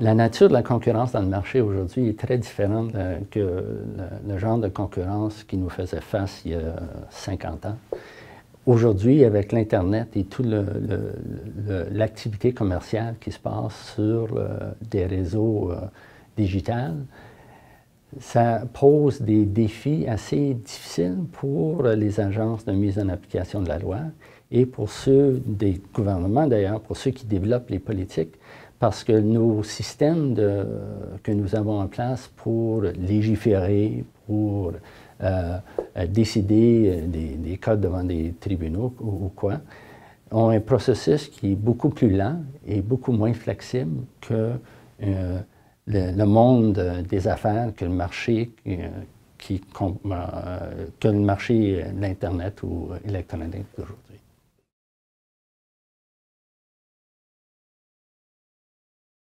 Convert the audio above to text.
La nature de la concurrence dans le marché aujourd'hui est très différente euh, que le, genre de concurrence qui nous faisait face il y a 50 ans. Aujourd'hui, avec l'Internet et toute l'activité commerciale qui se passe sur euh, des réseaux euh, digitales, ça pose des défis assez difficiles pour les agences de mise en application de la loi et pour ceux des gouvernements d'ailleurs, pour ceux qui développent les politiques, parce que nos systèmes de, que nous avons en place pour légiférer, pour euh, euh, décider euh, des, codes devant des tribunaux ou, quoi, ont un processus qui est beaucoup plus lent et beaucoup moins flexible que le, monde des affaires, que le marché, euh, que le marché l'Internet ou électronique d'aujourd'hui.